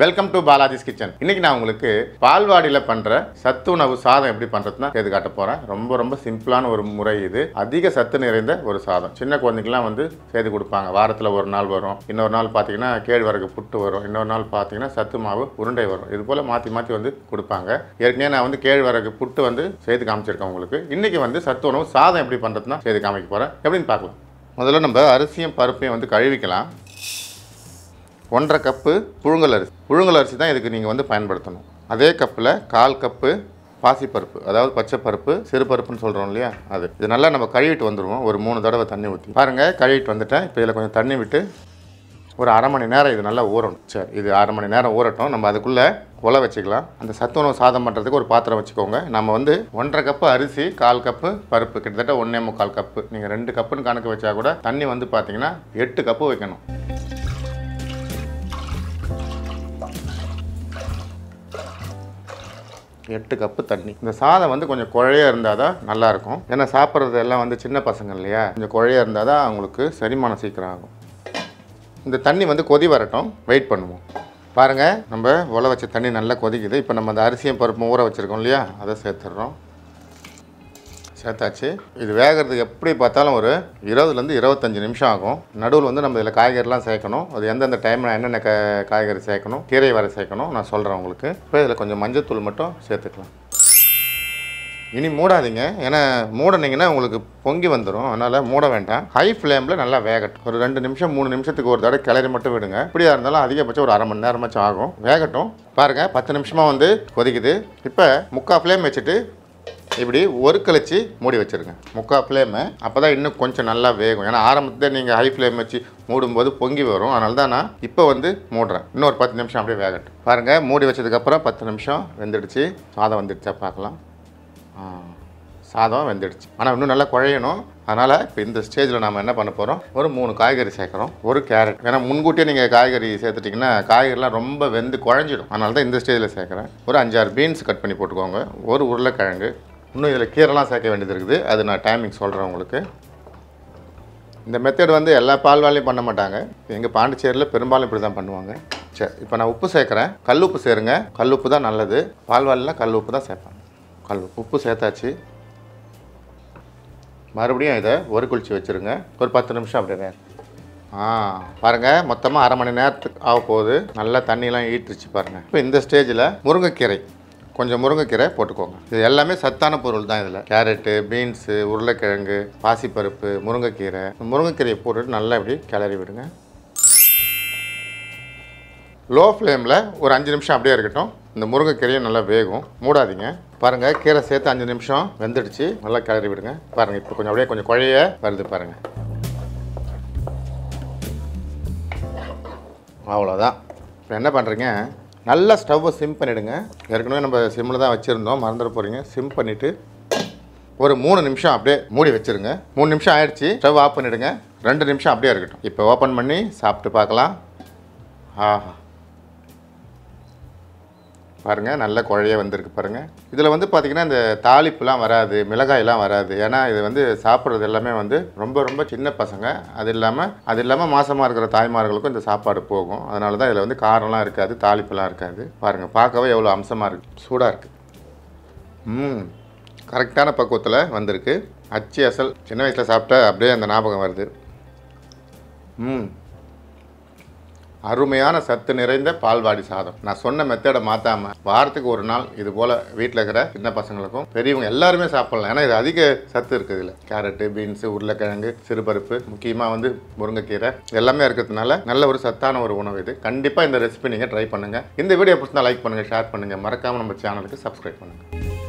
welcome to Balaji's kitchen இன்னைக்கு நான் உங்களுக்கு பால்வாடியில் பண்ணுற உணவு சாதம் எப்படி பண்றதுன்னா எது காட்ட போகிறேன் ரொம்ப ரொம்ப சிம்பிளான ஒரு முறை இது அதிக சத்து நிறைந்த ஒரு சாதம் சின்ன குழந்தைக்கெலாம் வந்து செய்து கொடுப்பாங்க வாரத்தில் ஒரு நாள் வரும் இன்னொரு நாள் பார்த்தீங்கன்னா கேழ்வரகு புட்டு வரும் இன்னொரு நாள் பார்த்தீங்கன்னா சத்து மாவு உருண்டை வரும் இது போல் மாற்றி மாற்றி வந்து கொடுப்பாங்க ஏற்கனவே நான் வந்து கேழ்வரகு புட்டு வந்து செய்து காமிச்சிருக்கேன் உங்களுக்கு இன்றைக்கி வந்து சத்து உணவு சாதம் எப்படி பண்ணுறதுனா செய்து காமிக்க போகிறேன் எப்படின்னு பார்க்கலாம் முதல்ல நம்ம அரிசியும் பருப்பையும் வந்து கழுவிக்கலாம் ஒன்றரை கப்பு புழுங்கல் அரிசி புழுங்கல் அரிசி தான் இதுக்கு நீங்கள் வந்து பயன்படுத்தணும் அதே கப்பில் கால் கப்பு பாசிப்பருப்பு அதாவது பச்சைப்பருப்பு சிறுபருப்புன்னு சொல்கிறோம் இல்லையா அது இது நல்லா நம்ம கழுவிட்டு வந்துடுவோம் ஒரு மூணு தடவை தண்ணி ஊற்றி பாருங்கள் கழுவிட்டு வந்துட்டேன் இப்போ இதில் கொஞ்சம் தண்ணி விட்டு ஒரு அரை மணி நேரம் இது நல்லா ஊறணும் சரி இது அரை மணி நேரம் ஊறட்டும் நம்ம அதுக்குள்ளே உலை வச்சுக்கலாம் அந்த சத்துணவு சாதம் பண்ணுறதுக்கு ஒரு பாத்திரம் வச்சுக்கோங்க நம்ம வந்து ஒன்றரை கப்பு அரிசி கால் கப்பு பருப்பு கிட்டத்தட்ட ஒன்றே முக்கால் கப்பு நீங்கள் ரெண்டு கப்புன்னு கணக்கு வச்சா கூட தண்ணி வந்து பார்த்தீங்கன்னா எட்டு கப்பு வைக்கணும் எட்டு கப்பு தண்ணி இந்த சாதம் வந்து கொஞ்சம் குழையாக இருந்தால் தான் நல்லாயிருக்கும் ஏன்னா சாப்பிட்றது எல்லாம் வந்து சின்ன பசங்க இல்லையா கொஞ்சம் குழையாக இருந்தால் தான் அவங்களுக்கு செரிமானம் சீக்கிரம் ஆகும் இந்த தண்ணி வந்து கொதி வரட்டும் வெயிட் பண்ணுவோம் பாருங்கள் நம்ம உல வச்ச தண்ணி நல்லா கொதிக்குது இப்போ நம்ம அந்த அரிசியும் பருப்பும் ஊற வச்சுருக்கோம் இல்லையா அதை சேர்த்துடுறோம் சேர்த்தாச்சு இது வேகிறதுக்கு எப்படி பார்த்தாலும் ஒரு இருபதுலேருந்து இருபத்தஞ்சி நிமிஷம் ஆகும் நடுவில் வந்து நம்ம இதில் காய்கறிலாம் சேர்க்கணும் அது எந்தெந்த டைமில் என்னென்ன காய்கறி சேர்க்கணும் கீரை வரை சேர்க்கணும் நான் சொல்கிறேன் உங்களுக்கு இப்போ இதில் கொஞ்சம் மஞ்சத்தூள் மட்டும் சேர்த்துக்கலாம் இனி மூடாதீங்க ஏன்னா மூடனீங்கன்னா உங்களுக்கு பொங்கி வந்துடும் அதனால் மூட வேண்டாம் ஹை ஃப்ளேமில் நல்லா வேகட்டும் ஒரு ரெண்டு நிமிஷம் மூணு நிமிஷத்துக்கு ஒரு தடவை கிளறி மட்டும் விடுங்க இப்படியாக இருந்தாலும் அதிகபட்சம் ஒரு அரை மணி நேரமாச்சும் ஆகும் வேகட்டும் பாருங்கள் பத்து நிமிஷமாக வந்து கொதிக்குது இப்போ முக்கால் ஃப்ளேம் வச்சுட்டு இப்படி ஒரு கழிச்சு மூடி வச்சுருங்க முக்கால் ஃப்ளேமு அப்போ தான் இன்னும் கொஞ்சம் நல்லா வேகும் ஏன்னா ஆரம்பத்தில் நீங்கள் ஹை ஃப்ளேம் வச்சு மூடும்போது பொங்கி வரும் அதனால தான் நான் இப்போ வந்து மூடுறேன் இன்னொரு பத்து நிமிஷம் அப்படியே வேகட்டும் பாருங்கள் மூடி வச்சதுக்கப்புறம் பத்து நிமிஷம் வெந்துடுச்சு சாதம் வந்துடுச்சா பார்க்கலாம் சாதம் வெந்துடுச்சு ஆனால் இன்னும் நல்லா குழையணும் அதனால் இப்போ இந்த ஸ்டேஜில் நாம் என்ன பண்ண போகிறோம் ஒரு மூணு காய்கறி சேர்க்குறோம் ஒரு கேரட் ஏன்னா முன்கூட்டியே நீங்கள் காய்கறி சேர்த்துட்டிங்கன்னா காய்கறிலாம் ரொம்ப வெந்து குழஞ்சிடும் அதனால தான் இந்த ஸ்டேஜில் சேர்க்குறேன் ஒரு அஞ்சாறு பீன்ஸ் கட் பண்ணி போட்டுக்கோங்க ஒரு உருளைக்கிழங்கு இன்னும் இதில் கீரைலாம் சேர்க்க வேண்டியது இருக்குது அது நான் டைமிங் சொல்கிறேன் உங்களுக்கு இந்த மெத்தட் வந்து எல்லா பால்வாலையும் பண்ண மாட்டாங்க எங்கள் பாண்டிச்சேரியில் பெரும்பாலும் இப்படி தான் பண்ணுவாங்க சரி இப்போ நான் உப்பு சேர்க்குறேன் கல் உப்பு சேருங்க கல் உப்பு தான் நல்லது பால்வாலிலாம் கல் உப்பு தான் சேர்ப்பாங்க கல் உப்பு சேர்த்தாச்சு மறுபடியும் இதை ஒரு குளிச்சு வச்சுருங்க ஒரு பத்து நிமிஷம் அப்படியே வேறு ஆ பாருங்கள் மொத்தமாக அரை மணி நேரத்துக்கு ஆக போகுது நல்லா தண்ணியெலாம் ஈட்டுருச்சு பாருங்கள் இப்போ இந்த ஸ்டேஜில் முருங்கைக்கீரை கொஞ்சம் முருங்கைக்கீரை போட்டுக்கோங்க இது எல்லாமே சத்தான பொருள் தான் இதில் கேரட்டு பீன்ஸு உருளைக்கிழங்கு பாசிப்பருப்பு முருங்கைக்கீரை முருங்கைக்கீரையை போட்டுட்டு நல்லா இப்படி கிளறி விடுங்க லோ ஃப்ளேமில் ஒரு அஞ்சு நிமிஷம் அப்படியே இருக்கட்டும் இந்த முருங்கைக்கீரையும் நல்லா வேகும் மூடாதீங்க பாருங்கள் கீரை சேர்த்து அஞ்சு நிமிஷம் வெந்துடுச்சு நல்லா கிளறி விடுங்க பாருங்கள் இப்போ கொஞ்சம் அப்படியே கொஞ்சம் குழைய வருது பாருங்கள் அவ்வளோதான் இப்போ என்ன பண்ணுறீங்க நல்லா ஸ்டவ்வை சிம் பண்ணிவிடுங்க ஏற்கனவே நம்ம சிம்மில் தான் வச்சுருந்தோம் மறந்துட போகிறீங்க சிம் பண்ணிவிட்டு ஒரு மூணு நிமிஷம் அப்படியே மூடி வச்சுருங்க மூணு நிமிஷம் ஆயிடுச்சு ஸ்டவ் ஆஃப் பண்ணிவிடுங்க ரெண்டு நிமிஷம் அப்படியே இருக்கட்டும் இப்போ ஓப்பன் பண்ணி சாப்பிட்டு பார்க்கலாம் ஆஹா பாருங்கள் நல்ல குழைய வந்திருக்கு பாருங்கள் இதில் வந்து பார்த்திங்கன்னா இந்த தாளிப்புலாம் வராது மிளகாயெல்லாம் வராது ஏன்னா இது வந்து சாப்பிட்றது எல்லாமே வந்து ரொம்ப ரொம்ப சின்ன பசங்க அது இல்லாமல் அது இல்லாமல் மாசமாக இருக்கிற தாய்மார்களுக்கும் இந்த சாப்பாடு போகும் அதனால தான் இதில் வந்து காரம்லாம் இருக்காது தாளிப்புலாம் இருக்காது பாருங்கள் பார்க்கவே எவ்வளோ அம்சமாக இருக்குது சூடாக இருக்குது ம் கரெக்டான பக்குவத்தில் வந்திருக்கு அச்சு அசல் சின்ன வயசில் சாப்பிட்டா அப்படியே அந்த ஞாபகம் வருது ம் அருமையான சத்து நிறைந்த பால்வாடி சாதம் நான் சொன்ன மெத்தடை மாற்றாமல் வாரத்துக்கு ஒரு நாள் இது போல் வீட்டில் இருக்கிற சின்ன பசங்களுக்கும் பெரியவங்க எல்லாருமே சாப்பிடலாம் ஏன்னா இது அதிக சத்து இருக்குது இதில் கேரட்டு பீன்ஸு உருளைக்கிழங்கு சிறுபருப்பு முக்கியமாக வந்து முருங்கைக்கீரை எல்லாமே இருக்கிறதுனால நல்ல ஒரு சத்தான ஒரு உணவு இது கண்டிப்பாக இந்த ரெசிபி நீங்கள் ட்ரை பண்ணுங்கள் இந்த வீடியோ பிடிச்சா லைக் பண்ணுங்கள் ஷேர் பண்ணுங்கள் மறக்காமல் நம்ம சேனலுக்கு சப்ஸ்கிரைப் பண்ணுங்கள்